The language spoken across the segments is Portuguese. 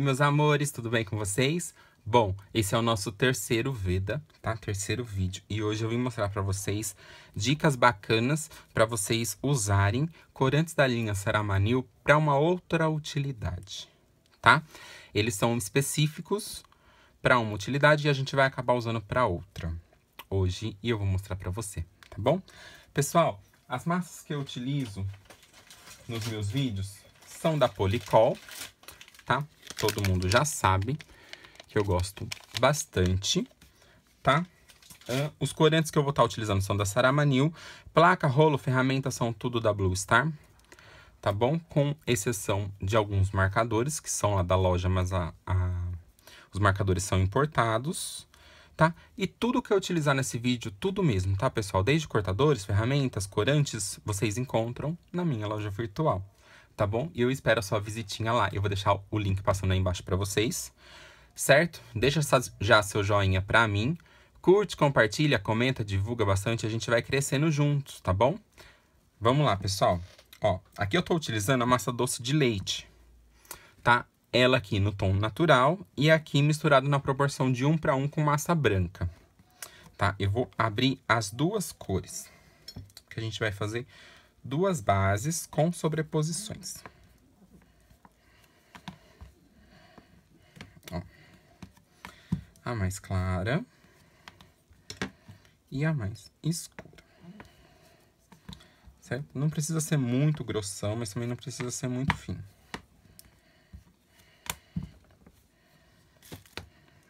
Oi, meus amores, tudo bem com vocês? Bom, esse é o nosso terceiro Veda, tá? Terceiro vídeo. E hoje eu vim mostrar para vocês dicas bacanas para vocês usarem corantes da linha Saramanil para uma outra utilidade, tá? Eles são específicos para uma utilidade e a gente vai acabar usando para outra hoje e eu vou mostrar para você, tá bom? Pessoal, as massas que eu utilizo nos meus vídeos são da Policol, tá? todo mundo já sabe que eu gosto bastante, tá? Uh, os corantes que eu vou estar tá utilizando são da Saramanil. Placa, rolo, ferramenta são tudo da Blue Star, tá bom? Com exceção de alguns marcadores, que são lá da loja, mas a, a... os marcadores são importados, tá? E tudo que eu utilizar nesse vídeo, tudo mesmo, tá, pessoal? Desde cortadores, ferramentas, corantes, vocês encontram na minha loja virtual tá bom? E eu espero a sua visitinha lá. Eu vou deixar o link passando aí embaixo para vocês, certo? Deixa já seu joinha para mim. Curte, compartilha, comenta, divulga bastante. A gente vai crescendo juntos, tá bom? Vamos lá, pessoal. Ó, aqui eu tô utilizando a massa doce de leite, tá? Ela aqui no tom natural e aqui misturado na proporção de 1 para 1 com massa branca, tá? Eu vou abrir as duas cores. O que a gente vai fazer duas bases com sobreposições. Ó, a mais clara e a mais escura. Certo? Não precisa ser muito grossão, mas também não precisa ser muito fino.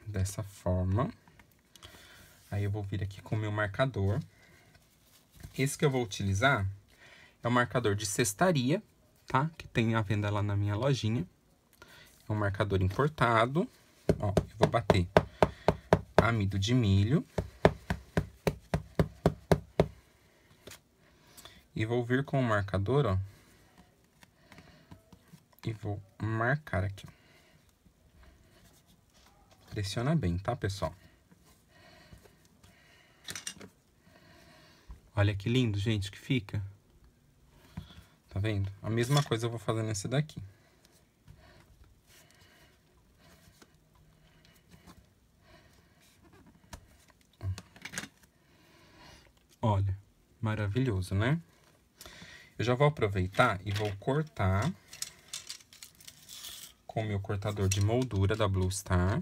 Dessa forma. Aí eu vou vir aqui com o meu marcador. Esse que eu vou utilizar é um marcador de cestaria, tá? Que tem à venda lá na minha lojinha. É um marcador importado. Ó, eu vou bater amido de milho. E vou vir com o marcador, ó. E vou marcar aqui. Pressiona bem, tá, pessoal? Olha que lindo, gente, que fica tá vendo? A mesma coisa eu vou fazer nesse daqui. Olha, maravilhoso, né? Eu já vou aproveitar e vou cortar com o meu cortador de moldura da Blue Star.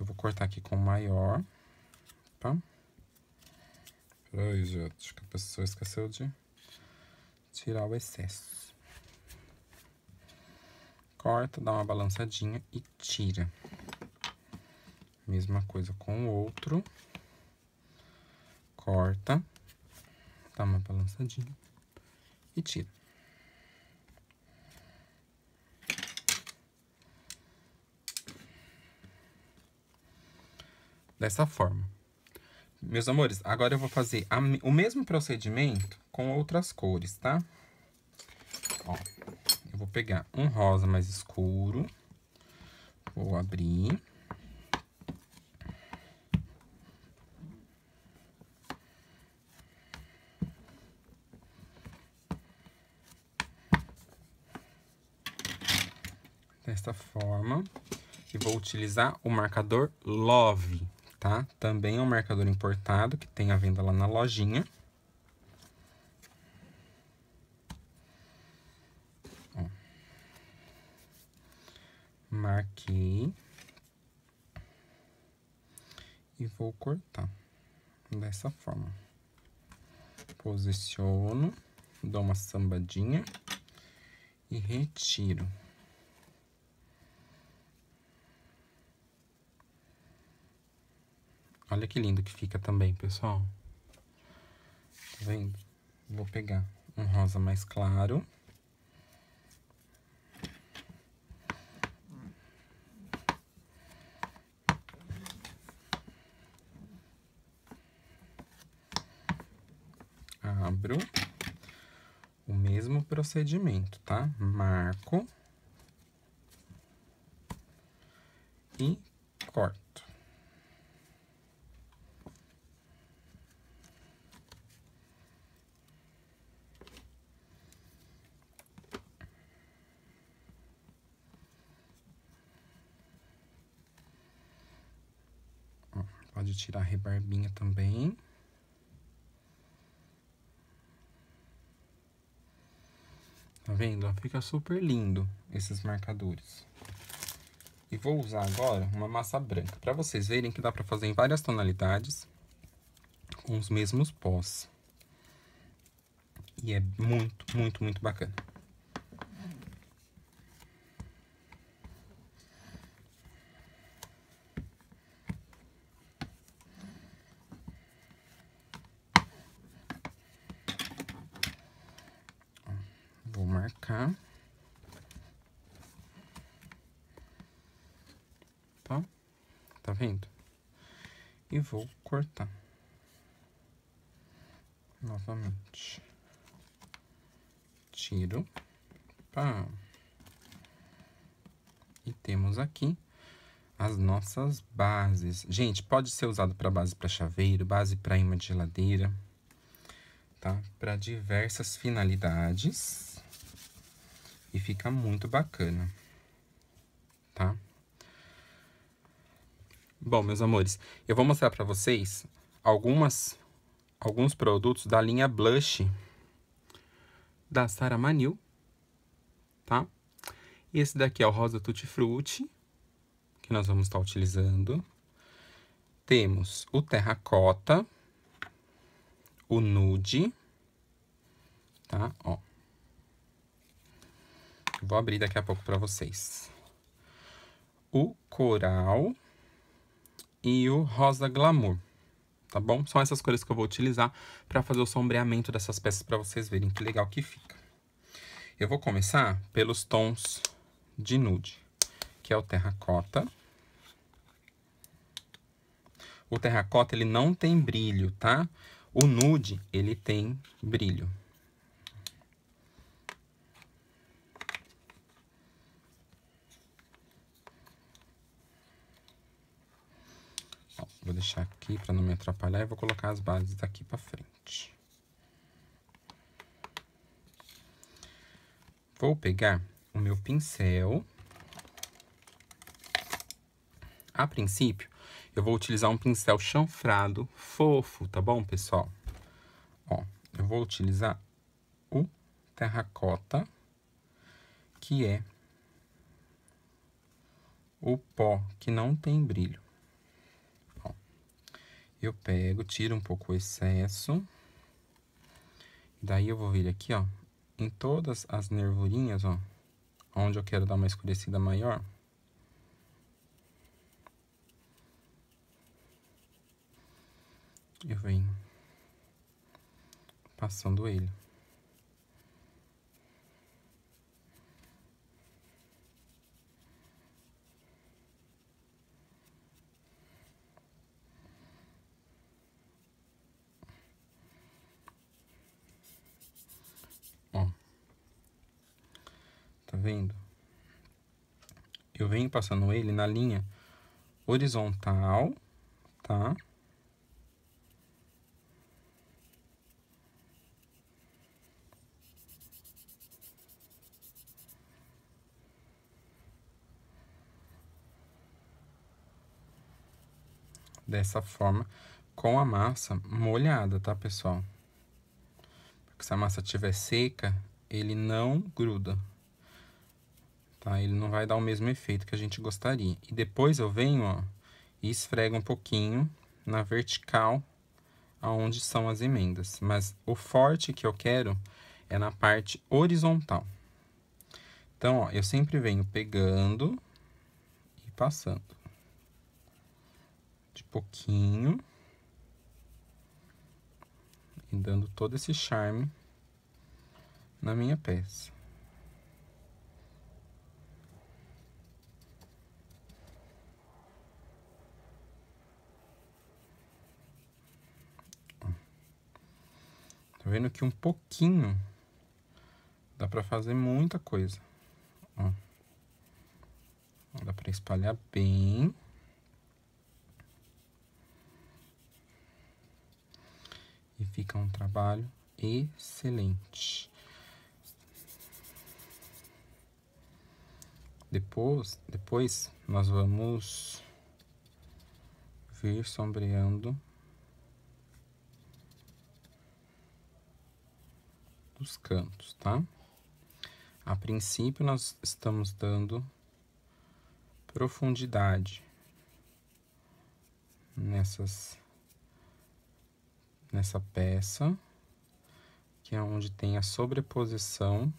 Eu vou cortar aqui com o maior, tá? Peraí, gente, que a pessoa esqueceu de tirar o excesso. Corta, dá uma balançadinha e tira. Mesma coisa com o outro. Corta, dá uma balançadinha e tira. Dessa forma. Meus amores, agora eu vou fazer a, o mesmo procedimento com outras cores, tá? Ó, eu vou pegar um rosa mais escuro. Vou abrir. Desta forma. E vou utilizar o marcador Love tá? Também é um marcador importado que tem a venda lá na lojinha. Marquei. E vou cortar dessa forma. Posiciono, dou uma sambadinha e retiro. Olha que lindo que fica também, pessoal. Tá vendo? Vou pegar um rosa mais claro. Abro o mesmo procedimento, tá? Marco e corto. tirar a rebarbinha também. Tá vendo? Fica super lindo esses marcadores. E vou usar agora uma massa branca. Para vocês verem que dá para fazer em várias tonalidades com os mesmos pós. E é muito, muito, muito bacana. cortar novamente. Tiro. Pá. E temos aqui as nossas bases. Gente, pode ser usado para base para chaveiro, base para imã de geladeira, tá? Para diversas finalidades. E fica muito bacana, tá? Bom, meus amores, eu vou mostrar para vocês algumas alguns produtos da linha Blush da Sarah Manil, tá? Esse daqui é o Rosa Tutti Frutti, que nós vamos estar tá utilizando. Temos o Terracota, o Nude, tá? Ó. Vou abrir daqui a pouco para vocês. O Coral e o rosa glamour, tá bom? São essas cores que eu vou utilizar para fazer o sombreamento dessas peças para vocês verem que legal que fica. Eu vou começar pelos tons de nude, que é o terracota. O terracota, ele não tem brilho, tá? O nude, ele tem brilho. Vou deixar aqui para não me atrapalhar e vou colocar as bases daqui para frente. Vou pegar o meu pincel. A princípio, eu vou utilizar um pincel chanfrado, fofo, tá bom, pessoal? Ó, eu vou utilizar o terracota, que é o pó que não tem brilho eu pego, tiro um pouco o excesso. Daí eu vou vir aqui, ó, em todas as nervurinhas, ó, onde eu quero dar uma escurecida maior. Eu venho passando ele. passando ele na linha horizontal, tá? Dessa forma, com a massa molhada, tá, pessoal? Porque se a massa estiver seca, ele não gruda tá? Ele não vai dar o mesmo efeito que a gente gostaria. E depois eu venho, ó, e esfrego um pouquinho na vertical aonde são as emendas. Mas o forte que eu quero é na parte horizontal. Então, ó, eu sempre venho pegando e passando. De pouquinho. E dando todo esse charme na minha peça. Tá vendo que um pouquinho dá pra fazer muita coisa. Ó. Dá pra espalhar bem. E fica um trabalho excelente. Depois, depois nós vamos vir sombreando dos cantos, tá? A princípio, nós estamos dando profundidade nessas nessa peça, que é onde tem a sobreposição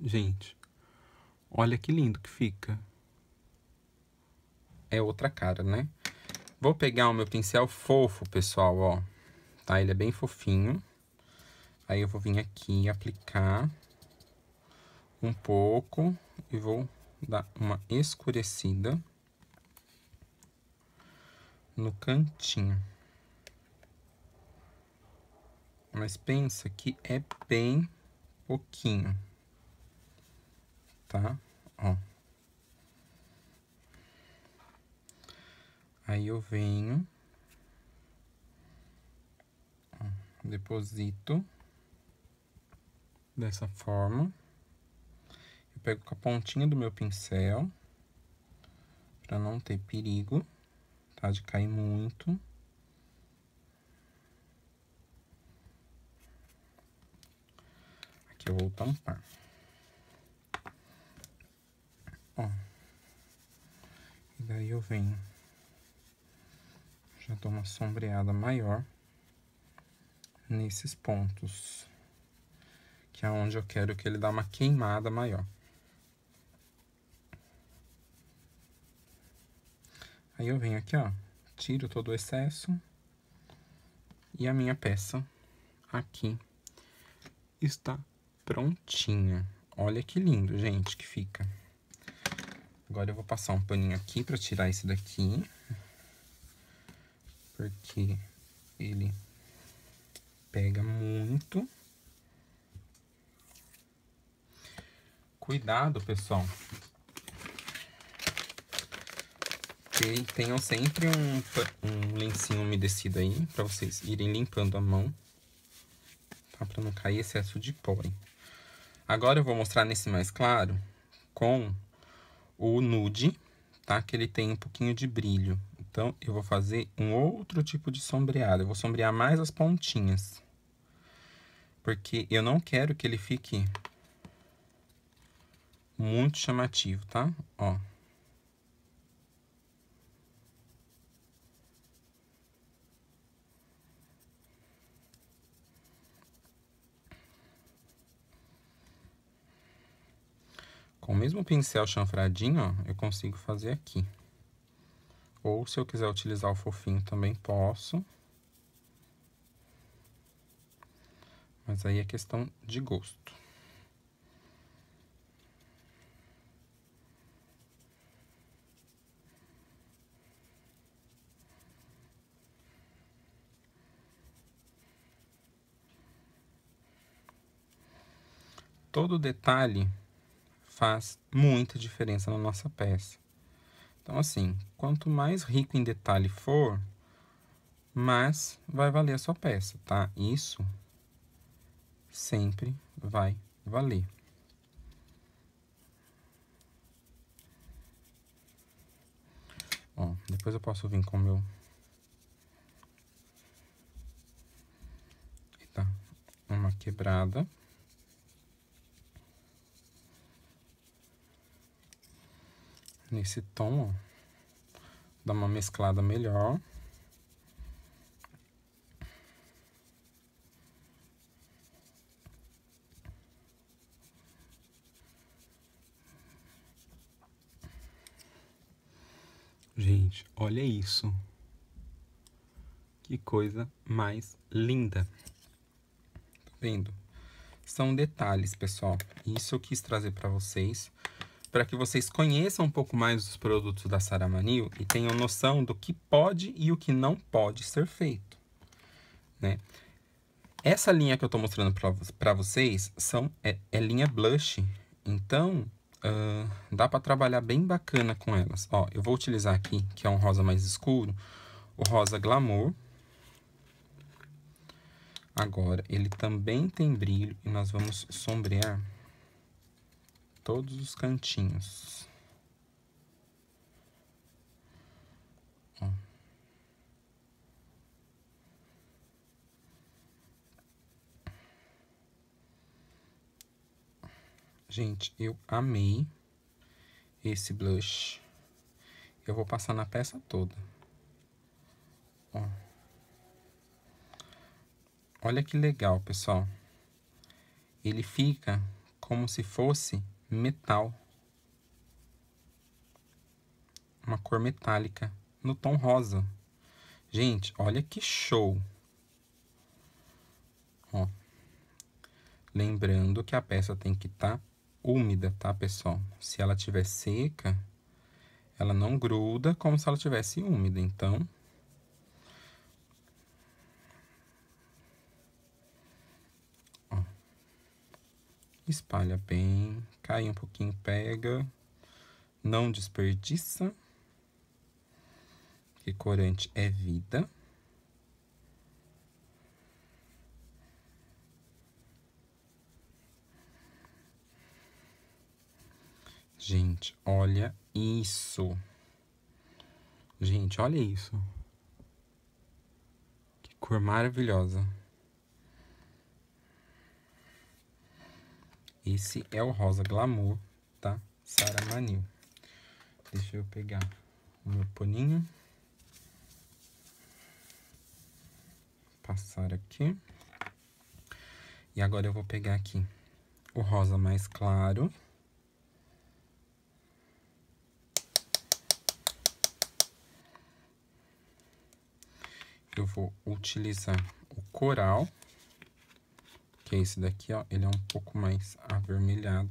Gente, olha que lindo que fica é outra cara, né? Vou pegar o meu pincel fofo, pessoal, ó. Tá? Ele é bem fofinho. Aí eu vou vir aqui e aplicar um pouco e vou dar uma escurecida no cantinho. Mas pensa que é bem pouquinho, tá? Ó. Aí eu venho, deposito dessa forma. Eu pego com a pontinha do meu pincel, para não ter perigo, tá? De cair muito. Aqui eu vou tampar. Ó. E daí eu venho já dou uma sombreada maior nesses pontos, que é onde eu quero que ele dá uma queimada maior. Aí eu venho aqui, ó, tiro todo o excesso e a minha peça aqui está prontinha. Olha que lindo, gente, que fica. Agora eu vou passar um paninho aqui para tirar esse daqui porque ele pega muito. Cuidado, pessoal. E tenham sempre um, um lencinho umedecido aí, para vocês irem limpando a mão, tá? Pra não cair excesso de pólen. Agora eu vou mostrar nesse mais claro com o nude, tá? Que ele tem um pouquinho de brilho. Então, eu vou fazer um outro tipo de sombreado. Eu vou sombrear mais as pontinhas. Porque eu não quero que ele fique muito chamativo, tá? Ó. Com o mesmo pincel chanfradinho, ó, eu consigo fazer aqui. Ou se eu quiser utilizar o fofinho, também posso. Mas aí é questão de gosto. Todo detalhe faz muita diferença na nossa peça. Então, assim, quanto mais rico em detalhe for, mais vai valer a sua peça, tá? Isso sempre vai valer. Ó, depois eu posso vir com o meu... Tá, uma quebrada. nesse tom, ó. Dá uma mesclada melhor. Gente, olha isso. Que coisa mais linda. Tá vendo? São detalhes, pessoal. Isso eu quis trazer para vocês para que vocês conheçam um pouco mais os produtos da Saramanil e tenham noção do que pode e o que não pode ser feito. Né? Essa linha que eu estou mostrando para vocês são, é, é, linha blush, então uh, dá para trabalhar bem bacana com elas. Ó, eu vou utilizar aqui, que é um rosa mais escuro, o rosa glamour. Agora, ele também tem brilho e nós vamos sombrear todos os cantinhos. Gente, eu amei esse blush. Eu vou passar na peça toda. Ó. Olha que legal, pessoal. Ele fica como se fosse metal. Uma cor metálica no tom rosa. Gente, olha que show! Ó. Lembrando que a peça tem que estar tá úmida, tá, pessoal? Se ela tiver seca, ela não gruda como se ela tivesse úmida. Então, espalha bem, cai um pouquinho, pega. Não desperdiça. Que corante é vida. Gente, olha isso. Gente, olha isso. Que cor maravilhosa. Esse é o rosa glamour, tá? Sara Manil. Deixa eu pegar o meu paninho. Passar aqui. E agora eu vou pegar aqui o rosa mais claro. Eu vou utilizar o coral que é esse daqui, ó, ele é um pouco mais avermelhado.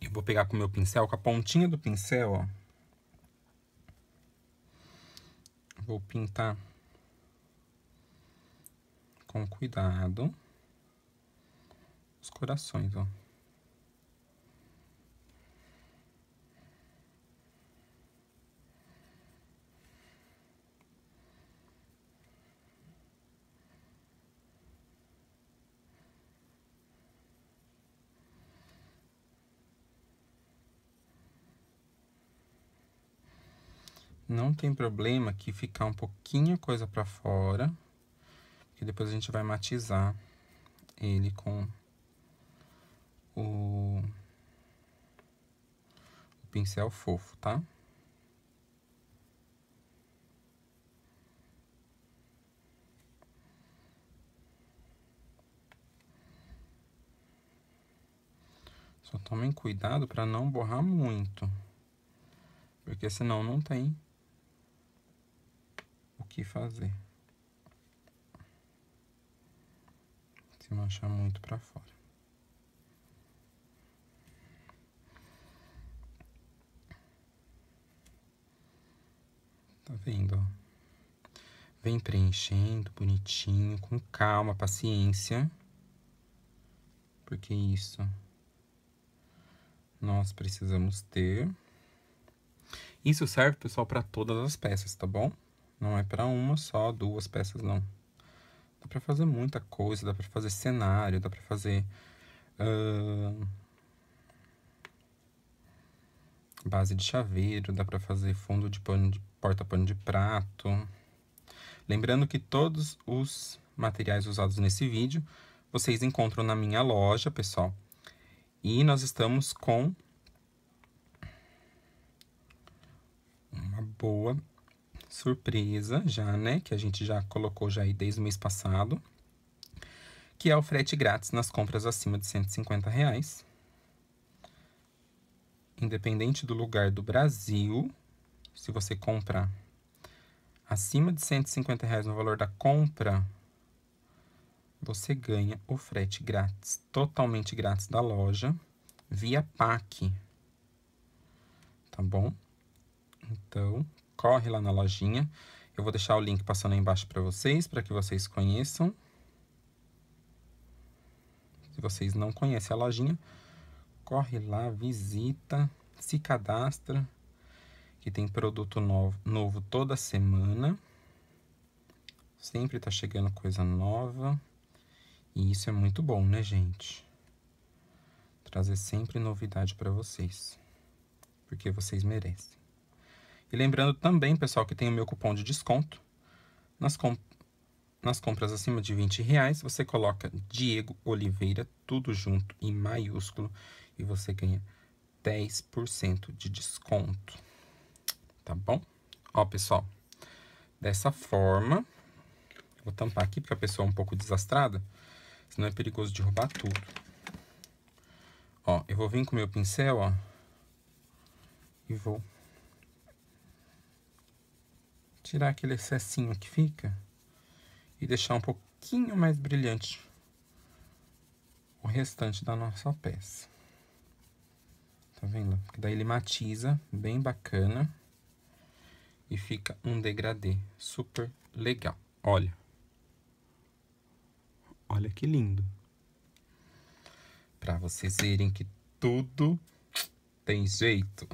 Eu vou pegar com o meu pincel, com a pontinha do pincel, ó. Vou pintar com cuidado os corações, ó. Não tem problema que ficar um pouquinho coisa para fora, que depois a gente vai matizar ele com o, o pincel fofo, tá? Só tomem cuidado para não borrar muito, porque senão não tem que fazer. Se manchar muito para fora. Tá vendo, ó? Vem preenchendo bonitinho, com calma, paciência. Porque isso nós precisamos ter. Isso serve, pessoal, para todas as peças, tá bom? Não é para uma só, duas peças, não. Dá para fazer muita coisa, dá para fazer cenário, dá para fazer. Uh, base de chaveiro, dá para fazer fundo de, de porta-pano de prato. Lembrando que todos os materiais usados nesse vídeo vocês encontram na minha loja, pessoal. E nós estamos com uma boa surpresa já, né? Que a gente já colocou já aí desde o mês passado. Que é o frete grátis nas compras acima de 150 reais. Independente do lugar do Brasil, se você comprar acima de 150 reais no valor da compra, você ganha o frete grátis, totalmente grátis da loja, via PAC. Tá bom? Então, corre lá na lojinha. Eu vou deixar o link passando aí embaixo para vocês, para que vocês conheçam. Se vocês não conhecem a lojinha, corre lá, visita, se cadastra, que tem produto novo, novo toda semana. Sempre tá chegando coisa nova. E isso é muito bom, né, gente? Trazer sempre novidade para vocês. Porque vocês merecem. E lembrando também, pessoal, que tem o meu cupom de desconto. Nas, comp nas compras acima de 20 reais, você coloca Diego Oliveira, tudo junto em maiúsculo, e você ganha 10% de desconto. Tá bom? Ó, pessoal, dessa forma, vou tampar aqui porque a pessoa é um pouco desastrada, senão é perigoso derrubar tudo. Ó, eu vou vir com o meu pincel, ó, e vou tirar aquele excessinho que fica e deixar um pouquinho mais brilhante o restante da nossa peça. Tá vendo? Porque daí ele matiza bem bacana e fica um degradê super legal. Olha. Olha que lindo. Para vocês verem que tudo tem jeito.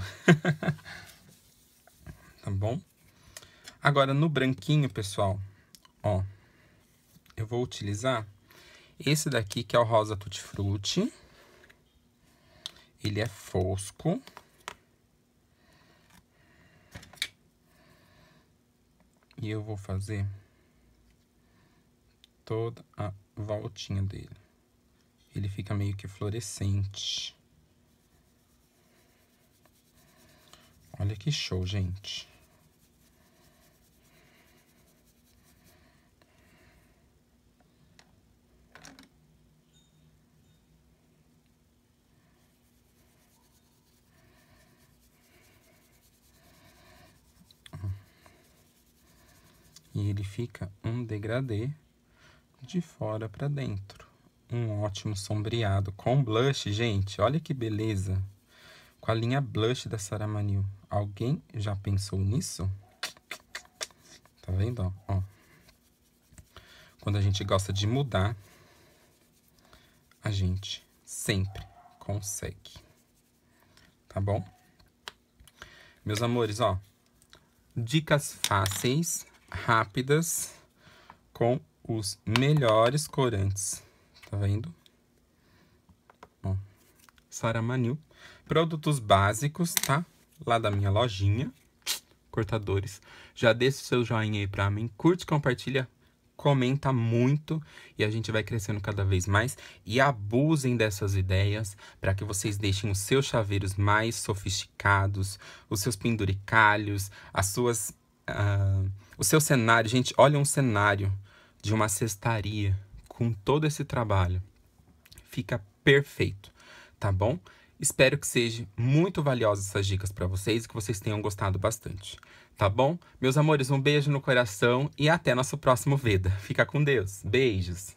tá bom? Agora, no branquinho, pessoal, ó, eu vou utilizar esse daqui, que é o rosa tutti frutti. Ele é fosco. E eu vou fazer toda a voltinha dele. Ele fica meio que fluorescente. Olha que show, gente. e ele fica um degradê de fora para dentro. Um ótimo sombreado com blush, gente. Olha que beleza. Com a linha blush da Saramanil. Manil. Alguém já pensou nisso? Tá vendo? Ó. Quando a gente gosta de mudar, a gente sempre consegue. Tá bom? Meus amores, ó. Dicas fáceis rápidas com os melhores corantes. Tá vendo? Ó, Saramanil. Produtos básicos, tá? Lá da minha lojinha. Cortadores. Já deixa o seu joinha aí pra mim. Curte, compartilha, comenta muito e a gente vai crescendo cada vez mais e abusem dessas ideias para que vocês deixem os seus chaveiros mais sofisticados, os seus penduricalhos, as suas uh, o seu cenário, gente, olha um cenário de uma cestaria com todo esse trabalho. Fica perfeito, tá bom? Espero que seja muito valiosa essas dicas para vocês e que vocês tenham gostado bastante, tá bom? Meus amores, um beijo no coração e até nosso próximo Veda. Fica com Deus. Beijos.